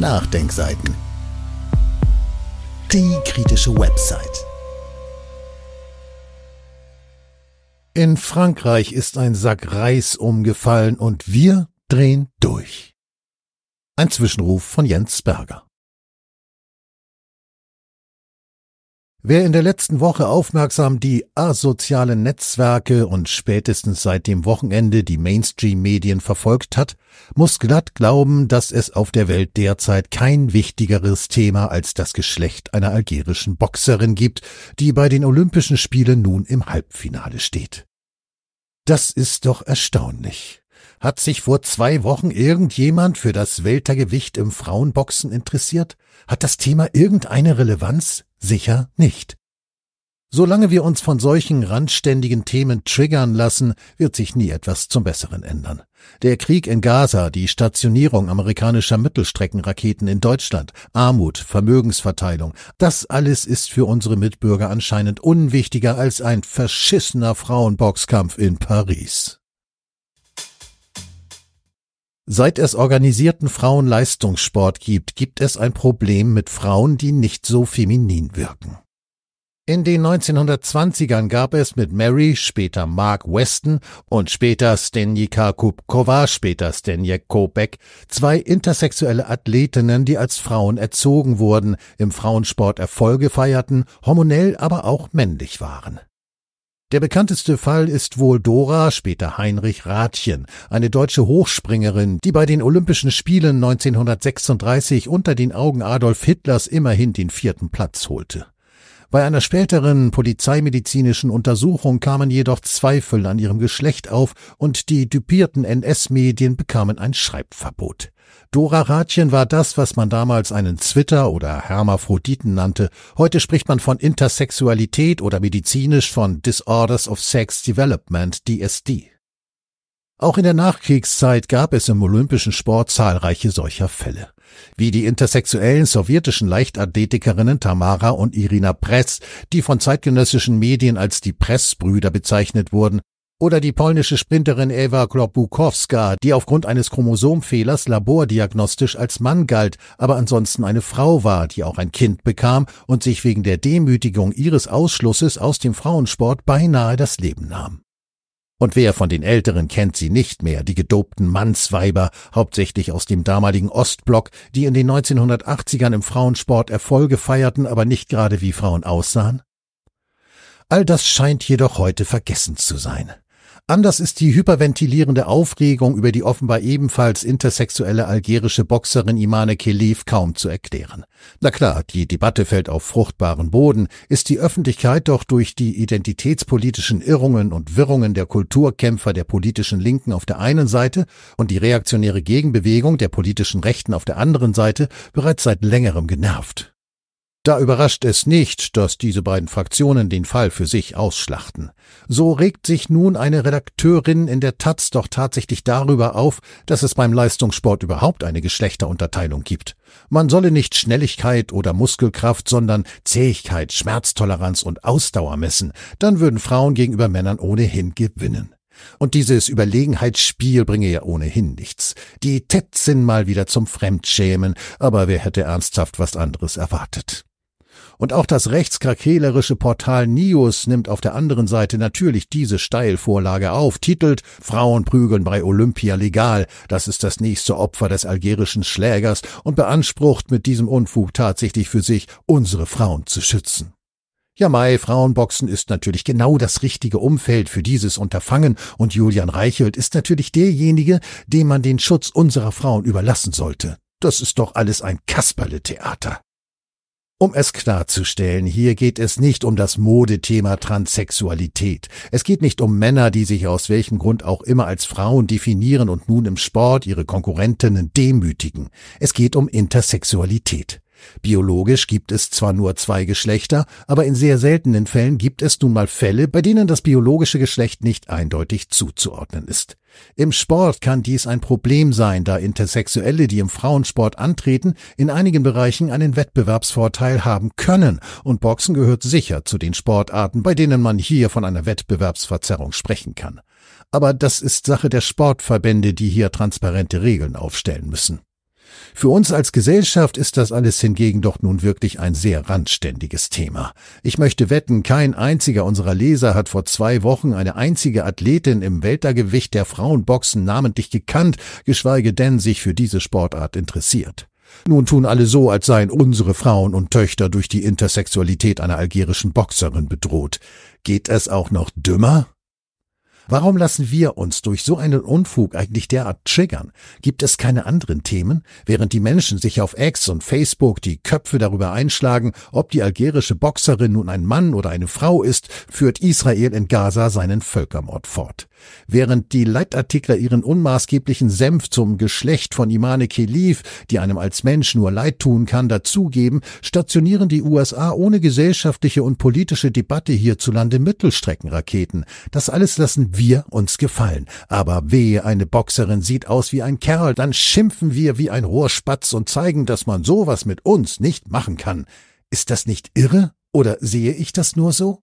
Nachdenkseiten. Die kritische Website. In Frankreich ist ein Sack Reis umgefallen und wir drehen durch. Ein Zwischenruf von Jens Berger. Wer in der letzten Woche aufmerksam die asozialen Netzwerke und spätestens seit dem Wochenende die Mainstream-Medien verfolgt hat, muss glatt glauben, dass es auf der Welt derzeit kein wichtigeres Thema als das Geschlecht einer algerischen Boxerin gibt, die bei den Olympischen Spielen nun im Halbfinale steht. Das ist doch erstaunlich. Hat sich vor zwei Wochen irgendjemand für das Weltergewicht im Frauenboxen interessiert? Hat das Thema irgendeine Relevanz? Sicher nicht. Solange wir uns von solchen randständigen Themen triggern lassen, wird sich nie etwas zum Besseren ändern. Der Krieg in Gaza, die Stationierung amerikanischer Mittelstreckenraketen in Deutschland, Armut, Vermögensverteilung, das alles ist für unsere Mitbürger anscheinend unwichtiger als ein verschissener Frauenboxkampf in Paris. Seit es organisierten Frauenleistungssport gibt, gibt es ein Problem mit Frauen, die nicht so feminin wirken. In den 1920ern gab es mit Mary, später Mark Weston und später Stenjika Kubkova, später Stenjek Kobeck, zwei intersexuelle Athletinnen, die als Frauen erzogen wurden, im Frauensport Erfolge feierten, hormonell aber auch männlich waren. Der bekannteste Fall ist wohl Dora, später Heinrich Rathjen, eine deutsche Hochspringerin, die bei den Olympischen Spielen 1936 unter den Augen Adolf Hitlers immerhin den vierten Platz holte. Bei einer späteren polizeimedizinischen Untersuchung kamen jedoch Zweifel an ihrem Geschlecht auf und die düpierten NS-Medien bekamen ein Schreibverbot. Dora Ratchen war das, was man damals einen Zwitter oder Hermaphroditen nannte. Heute spricht man von Intersexualität oder medizinisch von Disorders of Sex Development, DSD. Auch in der Nachkriegszeit gab es im olympischen Sport zahlreiche solcher Fälle. Wie die intersexuellen sowjetischen Leichtathletikerinnen Tamara und Irina Press, die von zeitgenössischen Medien als die Pressbrüder bezeichnet wurden, oder die polnische Sprinterin Ewa Klobukowska, die aufgrund eines Chromosomfehlers labordiagnostisch als Mann galt, aber ansonsten eine Frau war, die auch ein Kind bekam und sich wegen der Demütigung ihres Ausschlusses aus dem Frauensport beinahe das Leben nahm. Und wer von den Älteren kennt sie nicht mehr, die gedobten Mannsweiber, hauptsächlich aus dem damaligen Ostblock, die in den 1980ern im Frauensport Erfolge feierten, aber nicht gerade wie Frauen aussahen? All das scheint jedoch heute vergessen zu sein. Anders ist die hyperventilierende Aufregung über die offenbar ebenfalls intersexuelle algerische Boxerin Imane Khelif kaum zu erklären. Na klar, die Debatte fällt auf fruchtbaren Boden, ist die Öffentlichkeit doch durch die identitätspolitischen Irrungen und Wirrungen der Kulturkämpfer der politischen Linken auf der einen Seite und die reaktionäre Gegenbewegung der politischen Rechten auf der anderen Seite bereits seit längerem genervt. Da überrascht es nicht, dass diese beiden Fraktionen den Fall für sich ausschlachten. So regt sich nun eine Redakteurin in der Taz doch tatsächlich darüber auf, dass es beim Leistungssport überhaupt eine Geschlechterunterteilung gibt. Man solle nicht Schnelligkeit oder Muskelkraft, sondern Zähigkeit, Schmerztoleranz und Ausdauer messen, dann würden Frauen gegenüber Männern ohnehin gewinnen. Und dieses Überlegenheitsspiel bringe ja ohnehin nichts. Die Tetzin mal wieder zum Fremdschämen, aber wer hätte ernsthaft was anderes erwartet? Und auch das rechtskrakelerische Portal Nius nimmt auf der anderen Seite natürlich diese Steilvorlage auf, titelt Frauen prügeln bei Olympia legal, das ist das nächste Opfer des algerischen Schlägers und beansprucht mit diesem Unfug tatsächlich für sich, unsere Frauen zu schützen. Ja, Mai, Frauenboxen ist natürlich genau das richtige Umfeld für dieses Unterfangen und Julian Reichelt ist natürlich derjenige, dem man den Schutz unserer Frauen überlassen sollte. Das ist doch alles ein Kasperle-Theater. Um es klarzustellen, hier geht es nicht um das Modethema Transsexualität. Es geht nicht um Männer, die sich aus welchem Grund auch immer als Frauen definieren und nun im Sport ihre Konkurrentinnen demütigen. Es geht um Intersexualität. Biologisch gibt es zwar nur zwei Geschlechter, aber in sehr seltenen Fällen gibt es nun mal Fälle, bei denen das biologische Geschlecht nicht eindeutig zuzuordnen ist. Im Sport kann dies ein Problem sein, da Intersexuelle, die im Frauensport antreten, in einigen Bereichen einen Wettbewerbsvorteil haben können, und Boxen gehört sicher zu den Sportarten, bei denen man hier von einer Wettbewerbsverzerrung sprechen kann. Aber das ist Sache der Sportverbände, die hier transparente Regeln aufstellen müssen. Für uns als Gesellschaft ist das alles hingegen doch nun wirklich ein sehr randständiges Thema. Ich möchte wetten, kein einziger unserer Leser hat vor zwei Wochen eine einzige Athletin im Weltergewicht der Frauenboxen namentlich gekannt, geschweige denn sich für diese Sportart interessiert. Nun tun alle so, als seien unsere Frauen und Töchter durch die Intersexualität einer algerischen Boxerin bedroht. Geht es auch noch dümmer? Warum lassen wir uns durch so einen Unfug eigentlich derart triggern? Gibt es keine anderen Themen? Während die Menschen sich auf X und Facebook die Köpfe darüber einschlagen, ob die algerische Boxerin nun ein Mann oder eine Frau ist, führt Israel in Gaza seinen Völkermord fort. Während die Leitartikler ihren unmaßgeblichen Senf zum Geschlecht von Imane Kelif, die einem als Mensch nur leid tun kann, dazugeben, stationieren die USA ohne gesellschaftliche und politische Debatte hierzulande Mittelstreckenraketen. Das alles lassen wir uns gefallen. Aber wehe, eine Boxerin sieht aus wie ein Kerl, dann schimpfen wir wie ein Rohrspatz und zeigen, dass man sowas mit uns nicht machen kann. Ist das nicht irre? Oder sehe ich das nur so?